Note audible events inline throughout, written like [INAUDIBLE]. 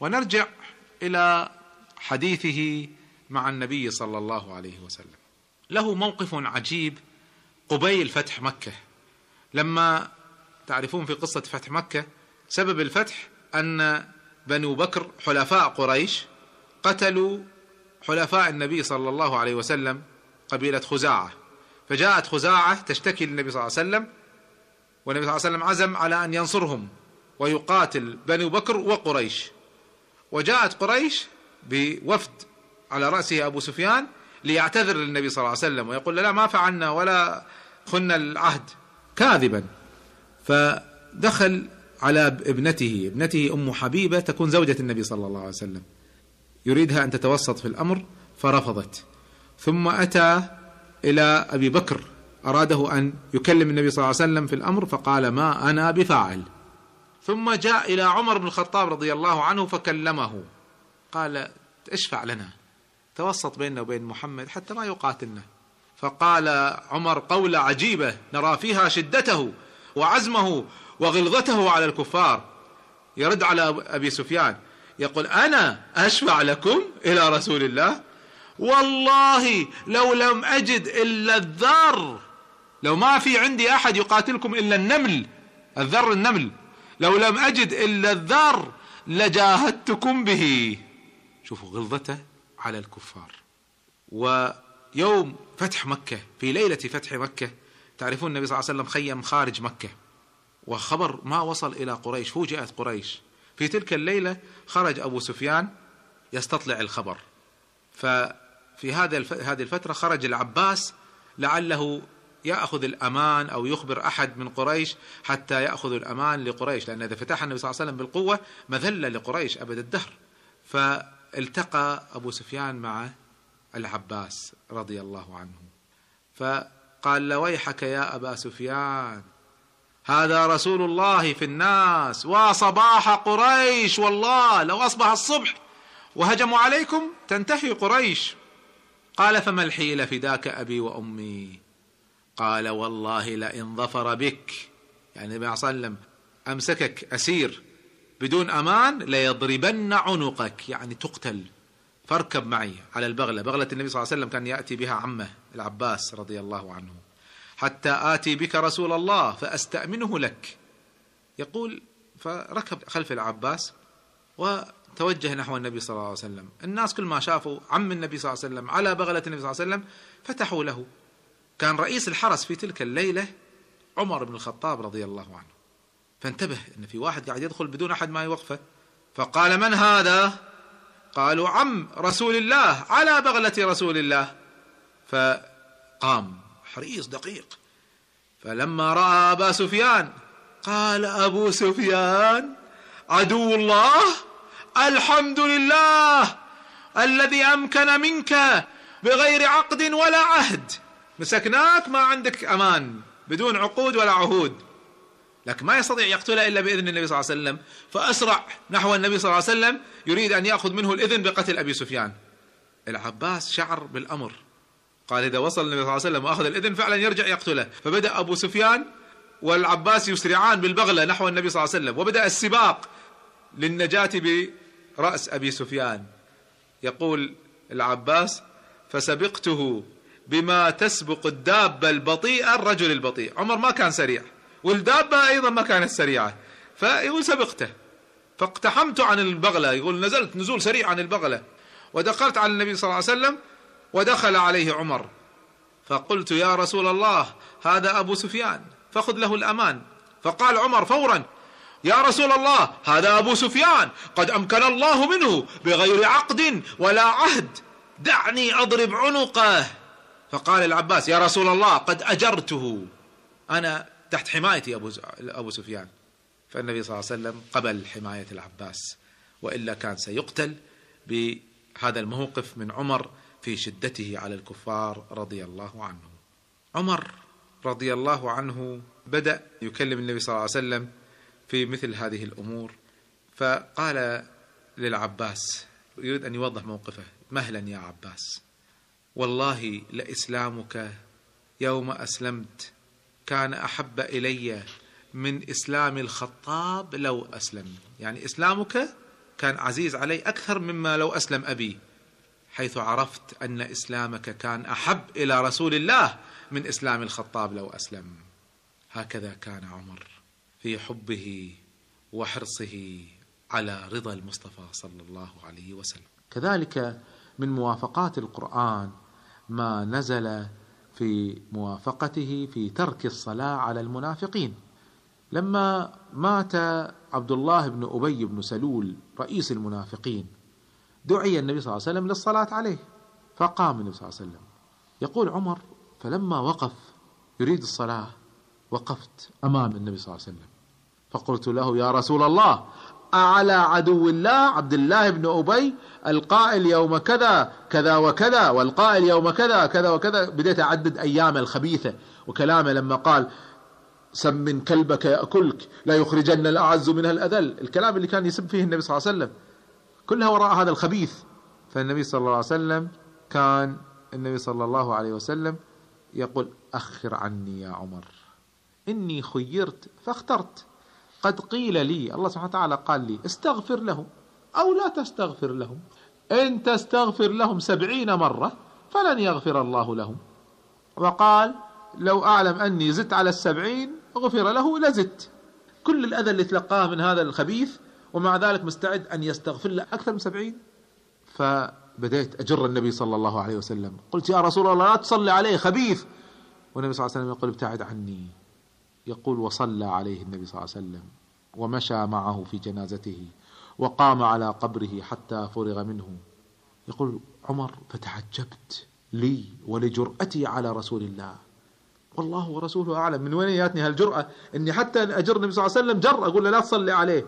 ونرجع الى حديثه مع النبي صلى الله عليه وسلم له موقف عجيب قبيل فتح مكه لما تعرفون في قصه فتح مكه سبب الفتح ان بنو بكر حلفاء قريش قتلوا حلفاء النبي صلى الله عليه وسلم قبيله خزاعه فجاءت خزاعه تشتكي للنبي صلى الله عليه وسلم والنبي صلى الله عليه وسلم عزم على ان ينصرهم ويقاتل بنو بكر وقريش وجاءت قريش بوفد على رأسه أبو سفيان ليعتذر للنبي صلى الله عليه وسلم ويقول لا ما فعلنا ولا خنا العهد كاذبا فدخل على ابنته ابنته أم حبيبة تكون زوجة النبي صلى الله عليه وسلم يريدها أن تتوسط في الأمر فرفضت ثم أتى إلى أبي بكر أراده أن يكلم النبي صلى الله عليه وسلم في الأمر فقال ما أنا بفاعل ثم جاء إلى عمر بن الخطاب رضي الله عنه فكلمه قال اشفع لنا توسط بيننا وبين محمد حتى ما يقاتلنا فقال عمر قولة عجيبة نرى فيها شدته وعزمه وغلظته على الكفار يرد على أبي سفيان يقول أنا أشفع لكم إلى رسول الله والله لو لم أجد إلا الذر لو ما في عندي أحد يقاتلكم إلا النمل الذر النمل لو لم أجد إلا الذر لجاهدتكم به شوفوا غلظته على الكفار ويوم فتح مكة في ليلة فتح مكة تعرفون النبي صلى الله عليه وسلم خيم خارج مكة وخبر ما وصل إلى قريش فوجئت قريش في تلك الليلة خرج أبو سفيان يستطلع الخبر ففي هذا هذه الفترة خرج العباس لعله ياخذ الامان او يخبر احد من قريش حتى ياخذ الامان لقريش لان اذا فتح النبي صلى الله عليه وسلم بالقوه مذله لقريش ابد الدهر فالتقى ابو سفيان مع العباس رضي الله عنه فقال لويحك يا ابا سفيان هذا رسول الله في الناس وصباح قريش والله لو اصبح الصبح وهجموا عليكم تنتهي قريش قال فما الحيل فداك ابي وامي قال والله لئن ظفر بك يعني النبي صلى الله عليه وسلم امسكك اسير بدون امان ليضربن عنقك يعني تقتل فاركب معي على البغله، بغله النبي صلى الله عليه وسلم كان ياتي بها عمه العباس رضي الله عنه حتى اتي بك رسول الله فاستامنه لك. يقول فركب خلف العباس وتوجه نحو النبي صلى الله عليه وسلم، الناس كل ما شافوا عم النبي صلى الله عليه وسلم على بغله النبي صلى الله عليه وسلم فتحوا له كان رئيس الحرس في تلك الليلة عمر بن الخطاب رضي الله عنه فانتبه أن في واحد قاعد يدخل بدون أحد ما يوقفه فقال من هذا قالوا عم رسول الله على بغلة رسول الله فقام حريص دقيق فلما رأى أبا سفيان قال أبو سفيان عدو الله الحمد لله الذي أمكن منك بغير عقد ولا عهد مسكناك ما عندك أمان بدون عقود ولا عهود لكن ما يستطيع يقتله إلا بإذن النبي صلى الله عليه وسلم فأسرع نحو النبي صلى الله عليه وسلم يريد أن يأخذ منه الإذن بقتل أبي سفيان العباس شعر بالأمر قال إذا وصل النبي صلى الله عليه وسلم وأخذ الإذن فعلا يرجع يقتله فبدأ أبو سفيان والعباس يسرعان بالبغلة نحو النبي صلى الله عليه وسلم وبدأ السباق للنجاة برأس أبي سفيان يقول العباس فسبقته بما تسبق الدابة البطيئة الرجل البطيء عمر ما كان سريع والدابة أيضا ما كانت سريعة فيقول سبقته فاقتحمت عن البغلة يقول نزلت نزول سريع عن البغلة ودخلت على النبي صلى الله عليه وسلم ودخل عليه عمر فقلت يا رسول الله هذا أبو سفيان فخذ له الأمان فقال عمر فورا يا رسول الله هذا أبو سفيان قد أمكن الله منه بغير عقد ولا عهد دعني أضرب عنقه فقال العباس يا رسول الله قد أجرته أنا تحت حمايتي أبو, أبو سفيان فالنبي صلى الله عليه وسلم قبل حماية العباس وإلا كان سيقتل بهذا الموقف من عمر في شدته على الكفار رضي الله عنه عمر رضي الله عنه بدأ يكلم النبي صلى الله عليه وسلم في مثل هذه الأمور فقال للعباس يريد أن يوضح موقفه مهلا يا عباس والله لاسلامك يوم اسلمت كان احب الي من اسلام الخطاب لو اسلم يعني اسلامك كان عزيز علي اكثر مما لو اسلم ابي حيث عرفت ان اسلامك كان احب الى رسول الله من اسلام الخطاب لو اسلم هكذا كان عمر في حبه وحرصه على رضا المصطفى صلى الله عليه وسلم كذلك من موافقات القرآن ما نزل في موافقته في ترك الصلاة على المنافقين لما مات عبد الله بن أبي بن سلول رئيس المنافقين دعي النبي صلى الله عليه وسلم للصلاة عليه فقام النبي صلى الله عليه وسلم يقول عمر فلما وقف يريد الصلاة وقفت أمام النبي صلى الله عليه وسلم فقلت له يا رسول الله على عدو الله عبد الله بن أبي القائل يوم كذا كذا وكذا والقائل يوم كذا كذا وكذا بديت أعدد أيام الخبيثة وكلامه لما قال سمن كلبك يأكلك لا يخرجن الأعز منها الأذل الكلام اللي كان يسب فيه النبي صلى الله عليه وسلم كلها وراء هذا الخبيث فالنبي صلى الله عليه وسلم كان النبي صلى الله عليه وسلم يقول أخر عني يا عمر إني خيرت فاخترت قد قيل لي الله سبحانه وتعالى قال لي استغفر لهم أو لا تستغفر لهم إن تستغفر لهم سبعين مرة فلن يغفر الله لهم وقال لو أعلم أني زدت على السبعين غفر له لزدت كل الأذى اللي تلقاه من هذا الخبيث ومع ذلك مستعد أن يستغفر له أكثر من سبعين فبدأت أجر النبي صلى الله عليه وسلم قلت يا رسول الله لا تصلي عليه خبيث والنبي صلى الله عليه وسلم يقول ابتعد عني يقول وصلى عليه النبي صلى الله عليه وسلم ومشى معه في جنازته وقام على قبره حتى فرغ منه يقول عمر فتعجبت لي ولجرأتي على رسول الله والله ورسوله أعلم من وين ياتني هالجرأة أني حتى أن أجر النبي صلى الله عليه وسلم جر أقول له لا تصلي عليه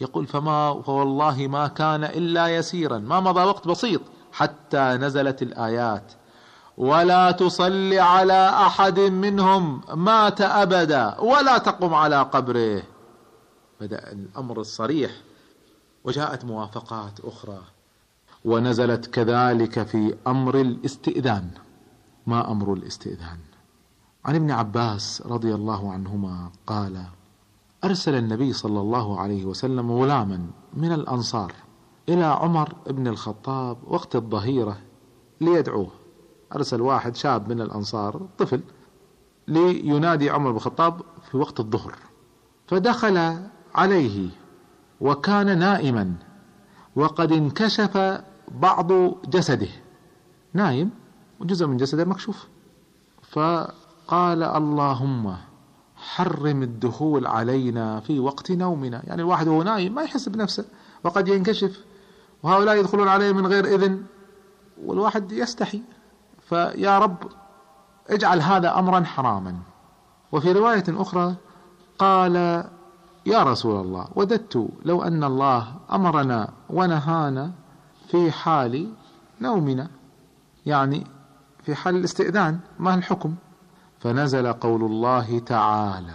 يقول فما فوالله ما كان إلا يسيرا ما مضى وقت بسيط حتى نزلت الآيات ولا تصل على احد منهم مات ابدا ولا تقم على قبره بدا الامر الصريح وجاءت موافقات اخرى ونزلت كذلك في امر الاستئذان ما امر الاستئذان عن ابن عباس رضي الله عنهما قال ارسل النبي صلى الله عليه وسلم غلاما من الانصار الى عمر بن الخطاب وقت الظهيره ليدعوه أرسل واحد شاب من الأنصار طفل لينادي عمر بن الخطاب في وقت الظهر فدخل عليه وكان نائما وقد انكشف بعض جسده نايم وجزء من جسده مكشوف فقال اللهم حرم الدخول علينا في وقت نومنا يعني الواحد وهو نايم ما يحس بنفسه وقد ينكشف وهؤلاء يدخلون عليه من غير إذن والواحد يستحي فيا رب اجعل هذا امرا حراما وفي روايه اخرى قال يا رسول الله وددت لو ان الله امرنا ونهانا في حال نومنا يعني في حال الاستئذان ما الحكم فنزل قول الله تعالى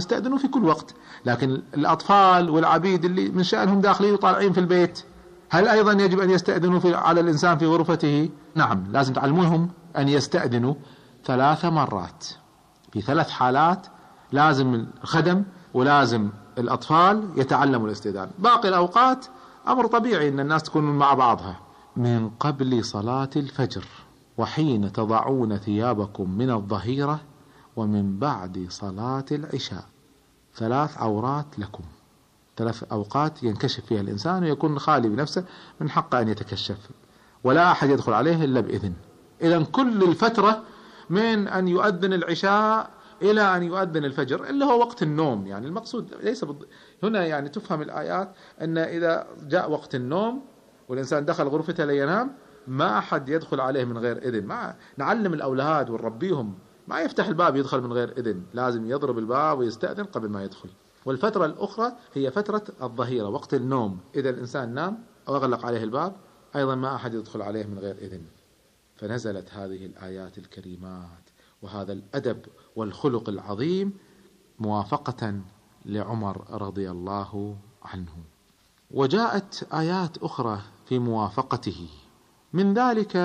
يستأذنون في كل وقت لكن الأطفال والعبيد اللي من شأنهم داخلين وطالعين في البيت هل أيضا يجب أن يستأذنوا في على الإنسان في غرفته نعم لازم تعلموهم أن يستأذنوا ثلاث مرات في ثلاث حالات لازم الخدم ولازم الأطفال يتعلموا الاستئذان باقي الأوقات أمر طبيعي أن الناس تكون مع بعضها من قبل صلاة الفجر وحين تضعون ثيابكم من الظهيرة ومن بعد صلاة العشاء ثلاث عورات لكم ثلاث أوقات ينكشف فيها الإنسان ويكون خالي بنفسه من حقه أن يتكشف ولا أحد يدخل عليه إلا بإذن إذا كل الفترة من أن يؤذن العشاء إلى أن يؤذن الفجر اللي هو وقت النوم يعني المقصود ليس بض... هنا يعني تفهم الآيات أن إذا جاء وقت النوم والإنسان دخل غرفته لينام ما أحد يدخل عليه من غير إذن ما نعلم الأولاد ونربيهم ما يفتح الباب يدخل من غير إذن لازم يضرب الباب ويستأذن قبل ما يدخل والفترة الأخرى هي فترة الظهيرة وقت النوم إذا الإنسان نام أو أغلق عليه الباب أيضا ما أحد يدخل عليه من غير إذن فنزلت هذه الآيات الكريمات وهذا الأدب والخلق العظيم موافقة لعمر رضي الله عنه وجاءت آيات أخرى في موافقته من ذلك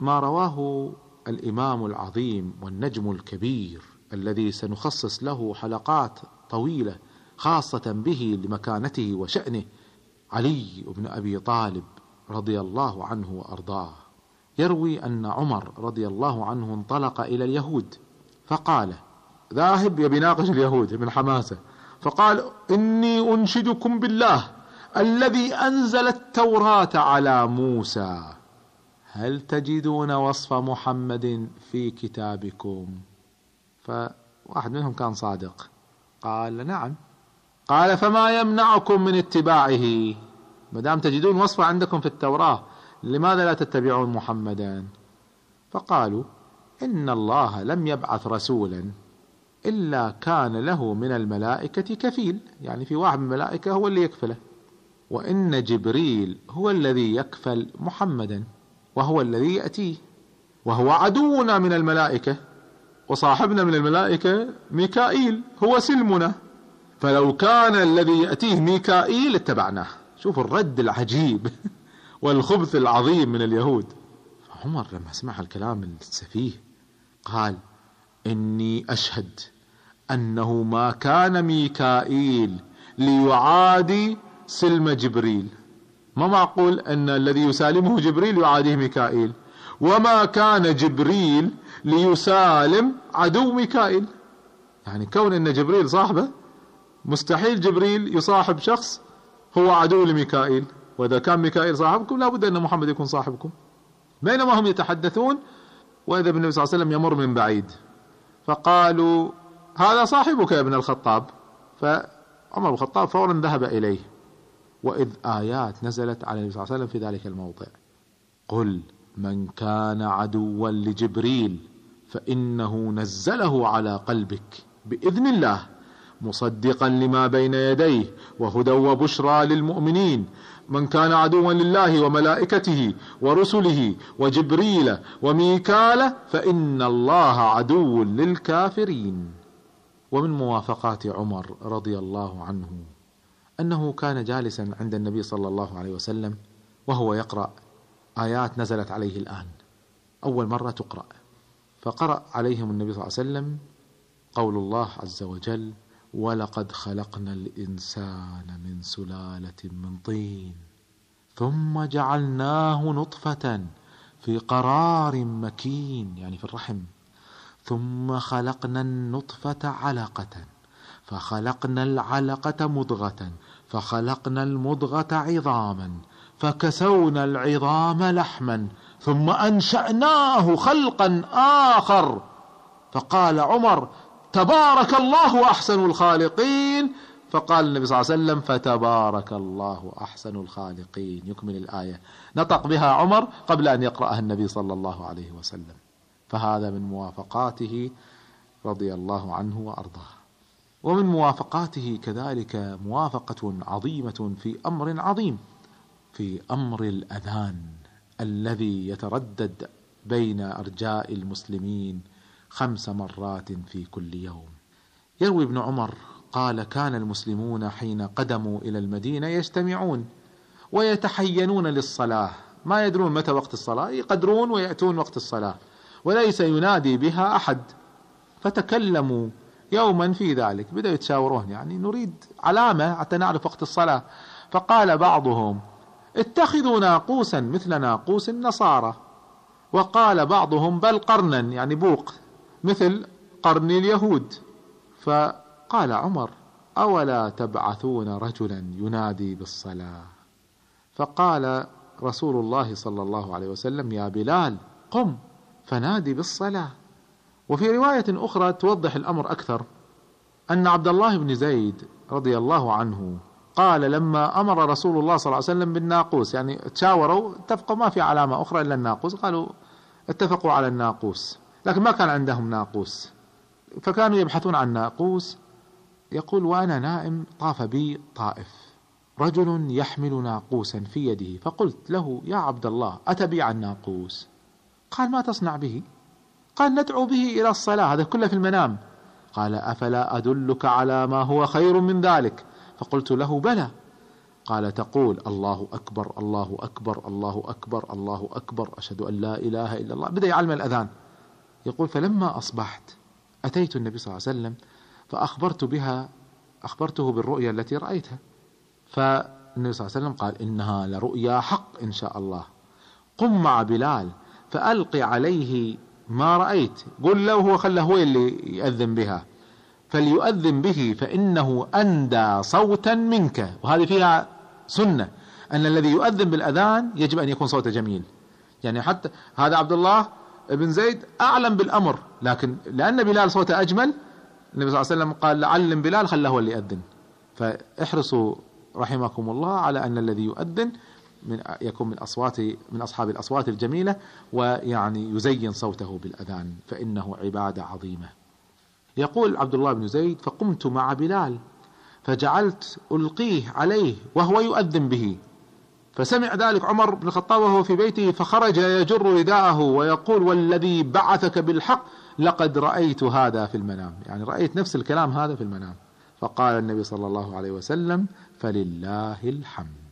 ما رواه الامام العظيم والنجم الكبير الذي سنخصص له حلقات طويله خاصه به لمكانته وشانه علي بن ابي طالب رضي الله عنه وارضاه يروي ان عمر رضي الله عنه انطلق الى اليهود فقال ذاهب يبي يناقش اليهود من حماسه فقال اني انشدكم بالله الذي انزل التوراه على موسى هل تجدون وصف محمد في كتابكم فواحد منهم كان صادق قال نعم قال فما يمنعكم من اتباعه ما دام تجدون وصفه عندكم في التوراه لماذا لا تتبعون محمدا فقالوا ان الله لم يبعث رسولا الا كان له من الملائكه كفيل يعني في واحد من الملائكه هو اللي يكفله وان جبريل هو الذي يكفل محمدا وهو الذي يأتيه وهو عدونا من الملائكة وصاحبنا من الملائكة ميكائيل هو سلمنا فلو كان الذي يأتيه ميكائيل اتبعناه شوفوا الرد العجيب [LAUGHS] والخبث العظيم من اليهود عمر لما سمع الكلام السفيه قال إني أشهد أنه ما كان ميكائيل ليعادي سلم جبريل ما معقول ان الذي يسالمه جبريل يعاديه ميكائيل وما كان جبريل ليسالم عدو ميكائيل يعني كون ان جبريل صاحبه مستحيل جبريل يصاحب شخص هو عدو لميكائيل واذا كان ميكائيل صاحبكم لابد ان محمد يكون صاحبكم بينما هم يتحدثون واذا بالنبي صلى الله عليه وسلم يمر من بعيد فقالوا هذا صاحبك يا ابن الخطاب فعمر بن الخطاب فورا ذهب اليه وإذ آيات نزلت على النبي صلى الله عليه وسلم في ذلك الموضع قل من كان عدوا لجبريل فإنه نزله على قلبك بإذن الله مصدقا لما بين يديه وهدى وبشرى للمؤمنين من كان عدوا لله وملائكته ورسله وجبريل وميكال فان الله عدو للكافرين ومن موافقات عمر رضي الله عنه انه كان جالسا عند النبي صلى الله عليه وسلم وهو يقرا ايات نزلت عليه الان اول مره تقرا فقرا عليهم النبي صلى الله عليه وسلم قول الله عز وجل ولقد خلقنا الانسان من سلاله من طين ثم جعلناه نطفه في قرار مكين يعني في الرحم ثم خلقنا النطفه علقه فخلقنا العلقة مضغة فخلقنا المضغة عظاما فكسونا العظام لحما ثم أنشأناه خلقا آخر فقال عمر تبارك الله أحسن الخالقين فقال النبي صلى الله عليه وسلم فتبارك الله أحسن الخالقين يكمل الآية نطق بها عمر قبل أن يقرأها النبي صلى الله عليه وسلم فهذا من موافقاته رضي الله عنه وأرضاه ومن موافقاته كذلك موافقة عظيمة في أمر عظيم في أمر الأذان الذي يتردد بين أرجاء المسلمين خمس مرات في كل يوم يروي ابن عمر قال كان المسلمون حين قدموا إلى المدينة يجتمعون ويتحينون للصلاة ما يدرون متى وقت الصلاة يقدرون ويأتون وقت الصلاة وليس ينادي بها أحد فتكلموا يوما في ذلك بدأوا يتشاورون يعني نريد علامة حتى نعرف وقت الصلاة فقال بعضهم اتخذوا ناقوسا مثل ناقوس النصارى وقال بعضهم بل قرنا يعني بوق مثل قرن اليهود فقال عمر اولا تبعثون رجلا ينادي بالصلاه فقال رسول الله صلى الله عليه وسلم يا بلال قم فنادي بالصلاه وفي روايه اخرى توضح الامر اكثر ان عبد الله بن زيد رضي الله عنه قال لما امر رسول الله صلى الله عليه وسلم بالناقوس يعني تشاوروا اتفقوا ما في علامه اخرى الا الناقوس قالوا اتفقوا على الناقوس لكن ما كان عندهم ناقوس فكانوا يبحثون عن ناقوس يقول وانا نائم طاف بي طائف رجل يحمل ناقوسا في يده فقلت له يا عبد الله اتبيع الناقوس قال ما تصنع به قال ندعو به الى الصلاه هذا كله في المنام قال افلا ادلك على ما هو خير من ذلك فقلت له بلى قال تقول الله اكبر الله اكبر الله اكبر الله اكبر اشهد ان لا اله الا الله بدا يعلم الاذان يقول فلما اصبحت اتيت النبي صلى الله عليه وسلم فاخبرت بها اخبرته بالرؤيا التي رايتها فالنبي صلى الله عليه وسلم قال انها لرؤيا حق ان شاء الله قم مع بلال فالق عليه ما رأيت قل له هو خله هو اللي يأذن بها فليؤذن به فإنه أندى صوتا منك وهذه فيها سنة أن الذي يؤذن بالأذان يجب أن يكون صوته جميل يعني حتى هذا عبد الله بن زيد أعلم بالأمر لكن لأن بلال صوته أجمل النبي صلى الله عليه وسلم قال لعلم بلال خله هو اللي يؤذن فاحرصوا رحمكم الله على أن الذي يؤذن من يكون من أصوات من أصحاب الأصوات الجميلة ويعني يزين صوته بالأذان فإنه عبادة عظيمة يقول عبد الله بن زيد فقمت مع بلال فجعلت ألقيه عليه وهو يؤذن به فسمع ذلك عمر بن الخطاب وهو في بيته فخرج يجر رداءه ويقول والذي بعثك بالحق لقد رأيت هذا في المنام يعني رأيت نفس الكلام هذا في المنام فقال النبي صلى الله عليه وسلم فلله الحمد